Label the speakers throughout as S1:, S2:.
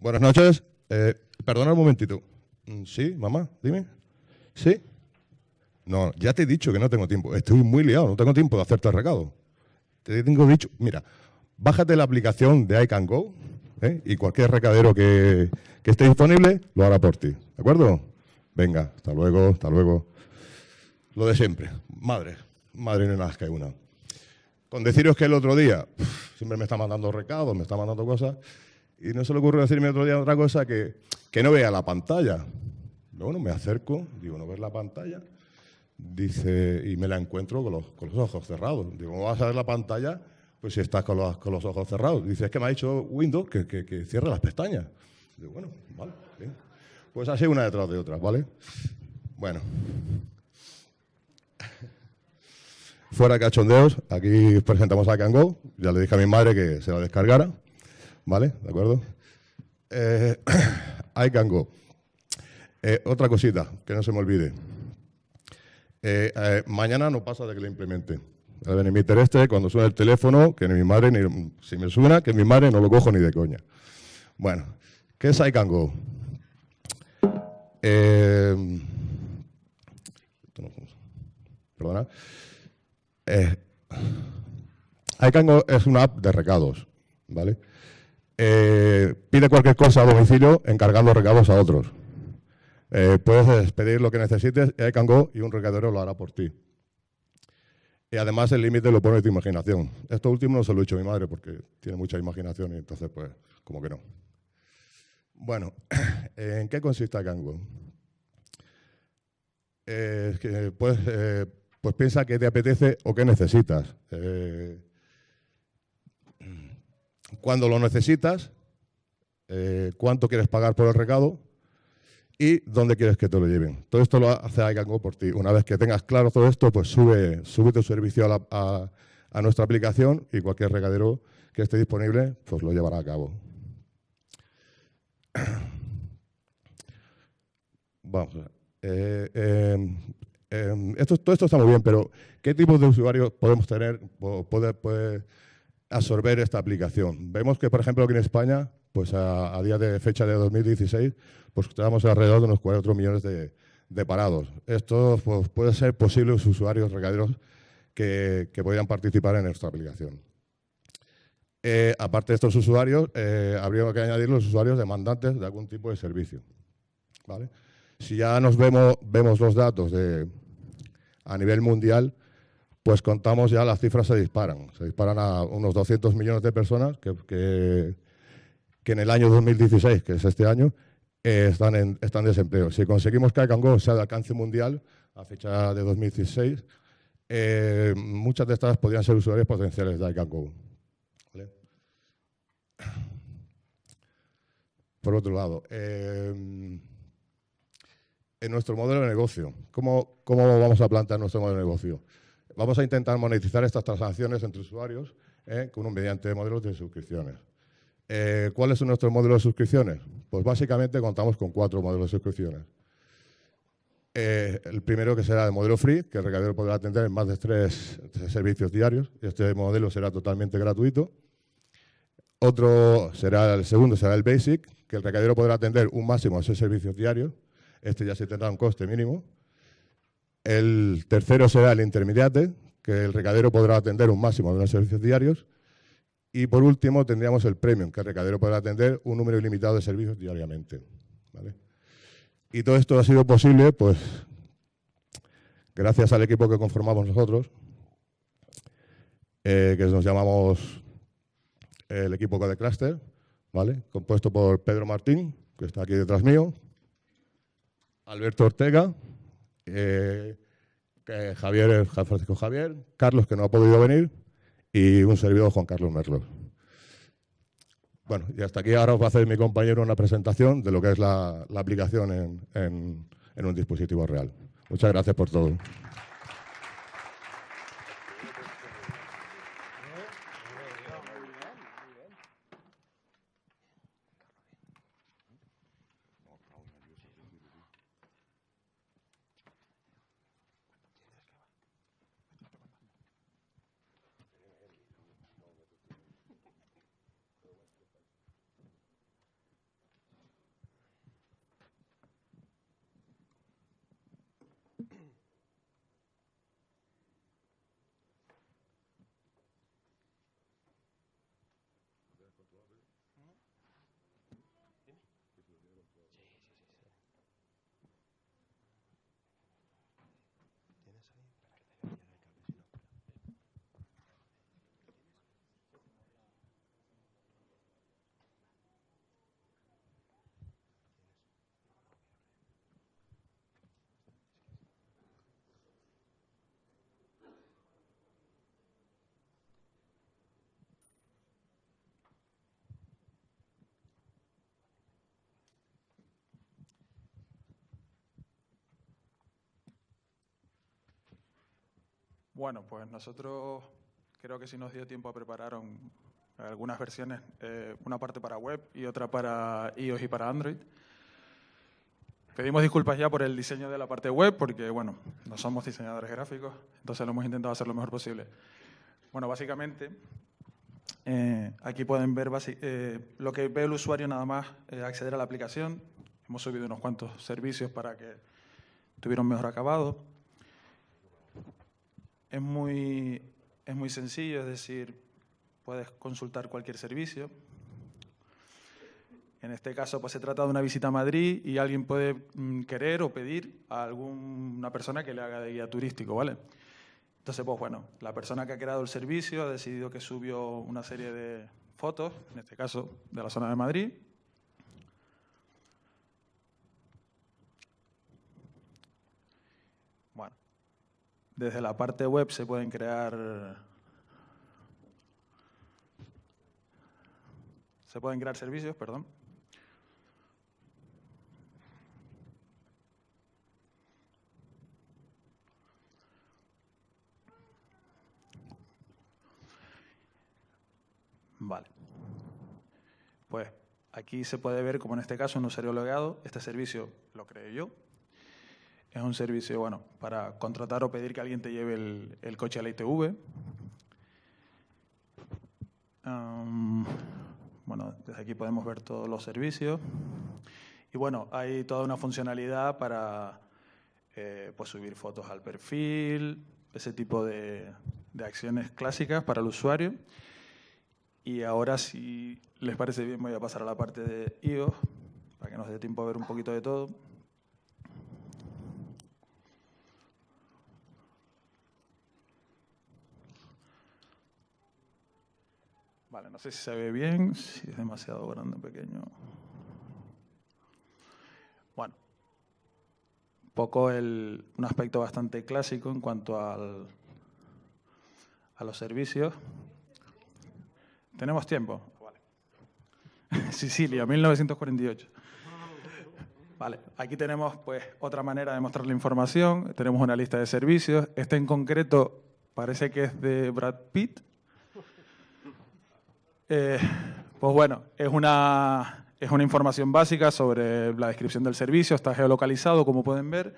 S1: Buenas noches. Eh, perdona un momentito. Mm, sí, mamá, dime. ¿Sí? No, ya te he dicho que no tengo tiempo. Estoy muy liado, no tengo tiempo de hacerte el recado. Te tengo dicho, mira, bájate la aplicación de I Can Go eh, y cualquier recadero que, que esté disponible lo hará por ti. ¿De acuerdo? Venga, hasta luego, hasta luego. Lo de siempre. Madre, madre no hay una. Con deciros que el otro día, siempre me está mandando recados, me está mandando cosas. Y no se le ocurre decirme otro día otra cosa que, que no vea la pantalla. Bueno, me acerco, digo, no ver la pantalla. Dice, y me la encuentro con los, ojos cerrados. Digo, ¿cómo vas a ver la pantalla? Pues si estás con los, ojos cerrados. Dice, es que me ha dicho Windows que, que, cierre las pestañas. Digo, bueno, vale, bien. Pues así una detrás de otra, ¿vale? Bueno. Fuera cachondeos, aquí presentamos a Cango. Ya le dije a mi madre que se la descargara. ¿Vale? ¿De acuerdo? Eh, I eh, otra cosita, que no se me olvide. Eh, eh, mañana no pasa de que le implemente. venir mi terrestre, cuando suena el teléfono, que ni mi madre, ni, si me suena, que mi madre no lo cojo ni de coña. Bueno, ¿qué es I can perdona. Eh, iCango es una app de recados, ¿vale? Eh, pide cualquier cosa a domicilio encargando recados a otros. Eh, puedes pedir lo que necesites y iCango y un recadero lo hará por ti. Y además el límite lo pone tu imaginación. Esto último no se lo he dicho mi madre porque tiene mucha imaginación y entonces pues como que no. Bueno, ¿en qué consiste iCango? Eh, que pues, pues piensa qué te apetece o qué necesitas. Eh, cuando lo necesitas, eh, cuánto quieres pagar por el recado y dónde quieres que te lo lleven. Todo esto lo hace iCango por ti. Una vez que tengas claro todo esto, pues sube, sube tu servicio a, nuestra aplicación y cualquier regadero que esté disponible, pues lo llevará a cabo. Vamos eh, Em, todo esto está muy bien, pero ¿qué tipo de usuarios podemos tener, puede, absorber esta aplicación? Vemos que, por ejemplo, aquí en España, pues a, día de fecha de 2016, pues estábamos alrededor de unos 4 millones de, parados. Esto pues, puede ser posibles usuarios recaderos que, podrían participar en nuestra aplicación. Eh, aparte de estos usuarios, eh, habría que añadir los usuarios demandantes de algún tipo de servicio. Si ya nos vemos, vemos los datos de, a nivel mundial, pues contamos ya las cifras se disparan. Se disparan a unos 200 millones de personas que, que, en el año 2016, que es este año, eh, están en están desempleo. Si conseguimos que iCanGo sea de alcance mundial a fecha de 2016, eh, muchas de estas podrían ser usuarios potenciales de iCanGo. Por otro lado, eh, en nuestro modelo de negocio. ¿Cómo, vamos a plantear nuestro modelo de negocio? Vamos a intentar monetizar estas transacciones entre usuarios ¿eh? con un mediante modelos de suscripciones. Eh, ¿Cuál es nuestro modelo de suscripciones? Pues básicamente contamos con cuatro modelos de suscripciones. Eh, el primero que será el modelo free, que el recadero podrá atender más de tres, servicios diarios. Este modelo será totalmente gratuito. Otro será el segundo, será el basic, que el recadero podrá atender un máximo de seis servicios diarios. Este ya se tendrá un coste mínimo. El tercero será el intermediate, que el recadero podrá atender un máximo de unos servicios diarios. Y por último tendríamos el premium, que el recadero podrá atender un número ilimitado de servicios diariamente. Y todo esto ha sido posible, pues, gracias al equipo que conformamos nosotros, eh, que nos llamamos el equipo de Cluster, compuesto por Pedro Martín, que está aquí detrás mío, Alberto Ortega, eh, Javier, Francisco Javier, Carlos, que no ha podido venir, y un servidor, Juan Carlos Merlo. Bueno, y hasta aquí ahora os va a hacer mi compañero una presentación de lo que es la, aplicación en un dispositivo real. Muchas gracias por todo.
S2: Bueno, pues nosotros creo que sí nos dio tiempo a preparar algunas versiones, eh, una parte para web y otra para iOS y para Android. Pedimos disculpas ya por el diseño de la parte web, porque bueno, no somos diseñadores gráficos, entonces lo hemos intentado hacer lo mejor posible. Bueno, básicamente, eh, aquí pueden ver eh, lo que ve el usuario nada más acceder a la aplicación. Hemos subido unos cuantos servicios para que tuvieron mejor acabado es muy, es muy sencillo, es decir, puedes consultar cualquier servicio. En este caso, pues se trata de una visita a Madrid y alguien puede mm, querer o pedir a alguna persona que le haga de guía turístico, ¿vale? Entonces, pues bueno, la persona que ha creado el servicio ha decidido que subió una serie de fotos, en este caso de la zona de Madrid, Desde la parte web se pueden crear se pueden crear servicios, perdón. Vale. Pues aquí se puede ver, como en este caso, un usuario logado Este servicio lo creé yo, es un servicio, bueno, para contratar o pedir que alguien te lleve el, coche a la ITV. bueno, desde aquí podemos ver todos los servicios. Y bueno, hay toda una funcionalidad para eh, pues subir fotos al perfil, ese tipo de, de, acciones clásicas para el usuario. Y ahora, si les parece bien, voy a pasar a la parte de iOS, para que nos dé tiempo a ver un poquito de todo. Vale, no sé si se ve bien, si es demasiado grande o pequeño. Bueno, poco el, un aspecto bastante clásico en cuanto al, a los servicios. ¿Tenemos tiempo? Vale. Sicilia, 1948. Vale, aquí tenemos pues otra manera de mostrar la información. Tenemos una lista de servicios. Este en concreto parece que es de Brad Pitt eh, pues bueno, es una, es una información básica sobre la descripción del servicio, está geolocalizado, como pueden ver,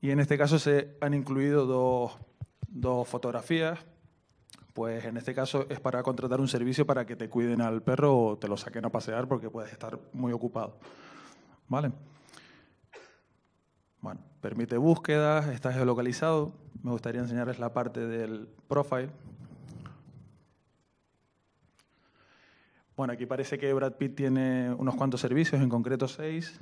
S2: y en este caso se han incluido dos, fotografías, pues en este caso es para contratar un servicio para que te cuiden al perro o te lo saquen a pasear porque puedes estar muy ocupado. ¿Vale? Bueno, permite búsquedas, está geolocalizado. Me gustaría enseñarles la parte del profile, Bueno, aquí parece que Brad Pitt tiene unos cuantos servicios, en concreto seis.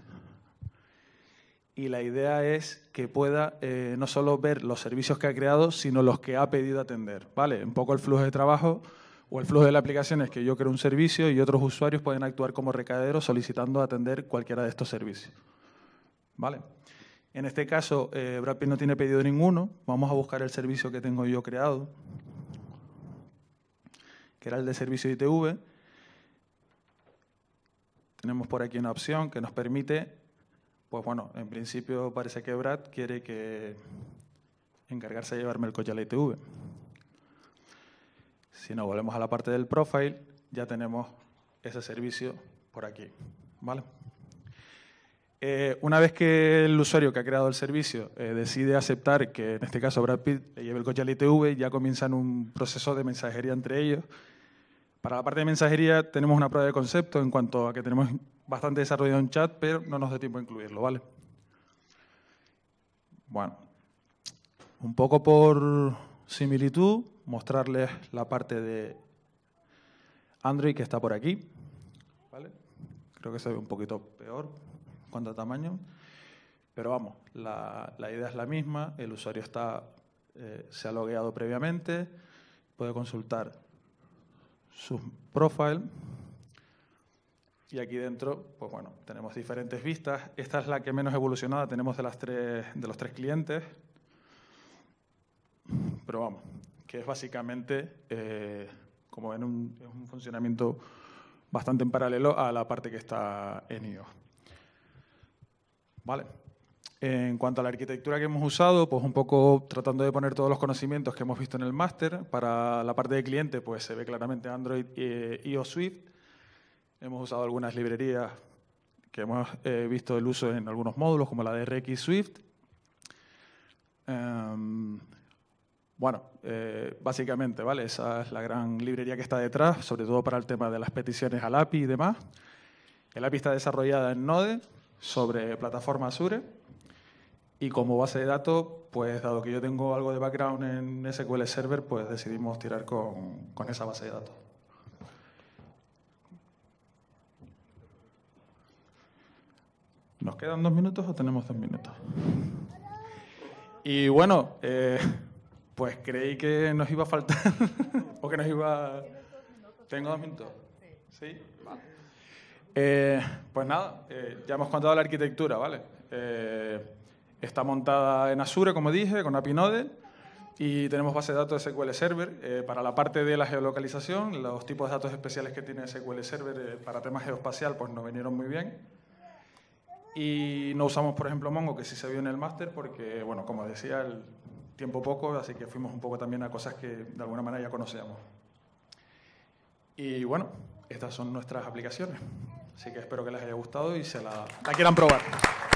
S2: Y la idea es que pueda eh, no solo ver los servicios que ha creado, sino los que ha pedido atender. ¿Vale? Un poco el flujo de trabajo o el flujo de la aplicación es que yo creo un servicio y otros usuarios pueden actuar como recadero solicitando atender cualquiera de estos servicios. ¿Vale? En este caso, eh, Brad Pitt no tiene pedido ninguno. Vamos a buscar el servicio que tengo yo creado, que era el de servicio ITV. Tenemos por aquí una opción que nos permite, pues bueno, en principio parece que Brad quiere que encargarse de llevarme el coche a la ITV. Si nos volvemos a la parte del profile, ya tenemos ese servicio por aquí. ¿vale? Eh, una vez que el usuario que ha creado el servicio eh, decide aceptar que, en este caso, Brad Pitt lleve el coche al ITV, ya comienzan un proceso de mensajería entre ellos para la parte de mensajería tenemos una prueba de concepto en cuanto a que tenemos bastante desarrollado en chat, pero no nos da tiempo a incluirlo, ¿vale? Bueno, un poco por similitud, mostrarles la parte de Android que está por aquí, ¿vale? Creo que se ve un poquito peor cuanto a tamaño, pero vamos, la, idea es la misma, el usuario está, eh, se ha logueado previamente, puede consultar su profile. Y aquí dentro, pues bueno, tenemos diferentes vistas. Esta es la que menos evolucionada tenemos de, las tres, de los tres clientes. Pero vamos, que es básicamente, eh, como ven, un, un funcionamiento bastante en paralelo a la parte que está en iOS. Vale. En cuanto a la arquitectura que hemos usado, pues un poco tratando de poner todos los conocimientos que hemos visto en el máster. Para la parte de cliente, pues se ve claramente Android eh, y iOS Swift. Hemos usado algunas librerías que hemos eh, visto el uso en algunos módulos, como la de RX Swift. Em, bueno, eh, básicamente, ¿vale? Esa es la gran librería que está detrás, sobre todo para el tema de las peticiones al API y demás. El API está desarrollada en Node sobre plataforma Azure. Y como base de datos, pues dado que yo tengo algo de background en SQL Server, pues decidimos tirar con, esa base de datos. ¿Nos quedan dos minutos o tenemos dos minutos? Y bueno, eh, pues creí que nos iba a faltar, o que nos iba... ¿Tengo dos minutos? Sí. Vale. Eh, pues nada, eh, ya hemos contado la arquitectura, ¿vale? Está montada en Azure, como dije, con API Node y tenemos base de datos de SQL Server. Eh, para la parte de la geolocalización, los tipos de datos especiales que tiene SQL Server eh, para temas geoespacial pues nos vinieron muy bien. Y no usamos, por ejemplo, Mongo, que sí se vio en el máster, porque, bueno, como decía, el tiempo poco, así que fuimos un poco también a cosas que de alguna manera ya conocíamos. Y bueno, estas son nuestras aplicaciones. Así que espero que les haya gustado y se la quieran probar.